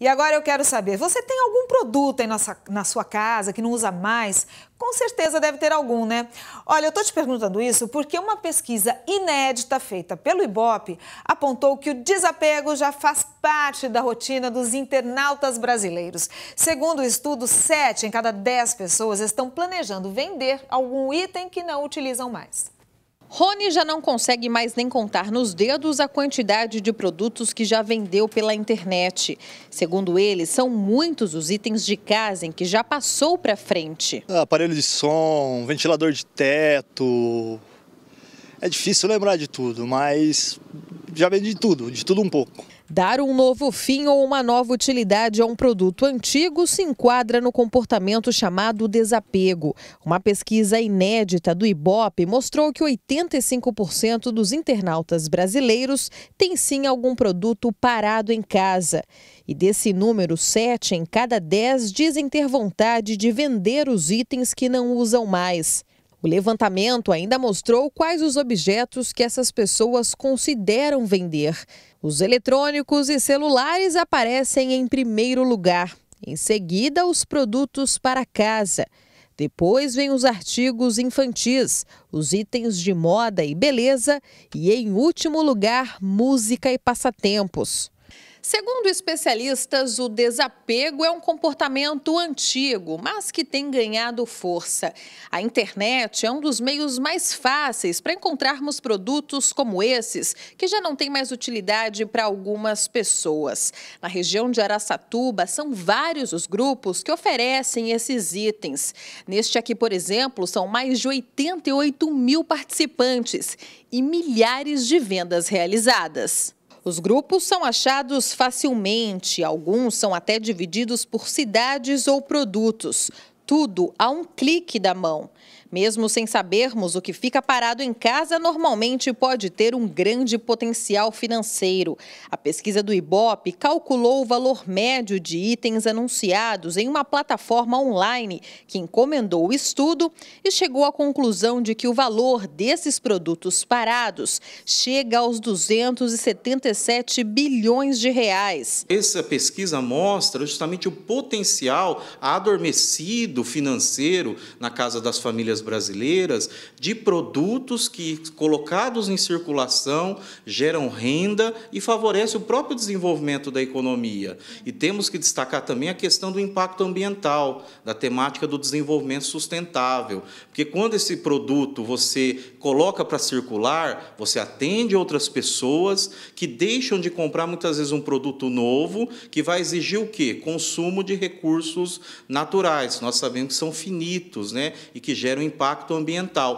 E agora eu quero saber, você tem algum produto aí nossa, na sua casa que não usa mais? Com certeza deve ter algum, né? Olha, eu estou te perguntando isso porque uma pesquisa inédita feita pelo Ibope apontou que o desapego já faz parte da rotina dos internautas brasileiros. Segundo o estudo, 7 em cada 10 pessoas estão planejando vender algum item que não utilizam mais. Rony já não consegue mais nem contar nos dedos a quantidade de produtos que já vendeu pela internet. Segundo ele, são muitos os itens de casa em que já passou para frente. Aparelho de som, ventilador de teto. É difícil lembrar de tudo, mas já vendi de tudo, de tudo um pouco. Dar um novo fim ou uma nova utilidade a um produto antigo se enquadra no comportamento chamado desapego. Uma pesquisa inédita do IBOP mostrou que 85% dos internautas brasileiros têm sim algum produto parado em casa. E desse número, 7 em cada 10 dizem ter vontade de vender os itens que não usam mais. O levantamento ainda mostrou quais os objetos que essas pessoas consideram vender. Os eletrônicos e celulares aparecem em primeiro lugar, em seguida, os produtos para casa. Depois vem os artigos infantis, os itens de moda e beleza e, em último lugar, música e passatempos. Segundo especialistas, o desapego é um comportamento antigo, mas que tem ganhado força. A internet é um dos meios mais fáceis para encontrarmos produtos como esses, que já não têm mais utilidade para algumas pessoas. Na região de Araçatuba, são vários os grupos que oferecem esses itens. Neste aqui, por exemplo, são mais de 88 mil participantes e milhares de vendas realizadas. Os grupos são achados facilmente, alguns são até divididos por cidades ou produtos. Tudo a um clique da mão. Mesmo sem sabermos o que fica parado em casa, normalmente pode ter um grande potencial financeiro. A pesquisa do IBOP calculou o valor médio de itens anunciados em uma plataforma online que encomendou o estudo e chegou à conclusão de que o valor desses produtos parados chega aos 277 bilhões de reais. Essa pesquisa mostra justamente o potencial adormecido financeiro na casa das famílias indústrias brasileiras de produtos que, colocados em circulação, geram renda e favorece o próprio desenvolvimento da economia. E temos que destacar também a questão do impacto ambiental, da temática do desenvolvimento sustentável, porque quando esse produto você coloca para circular, você atende outras pessoas que deixam de comprar muitas vezes um produto novo que vai exigir o quê? Consumo de recursos naturais. Nós sabemos que são finitos, né? E que geram impacto ambiental.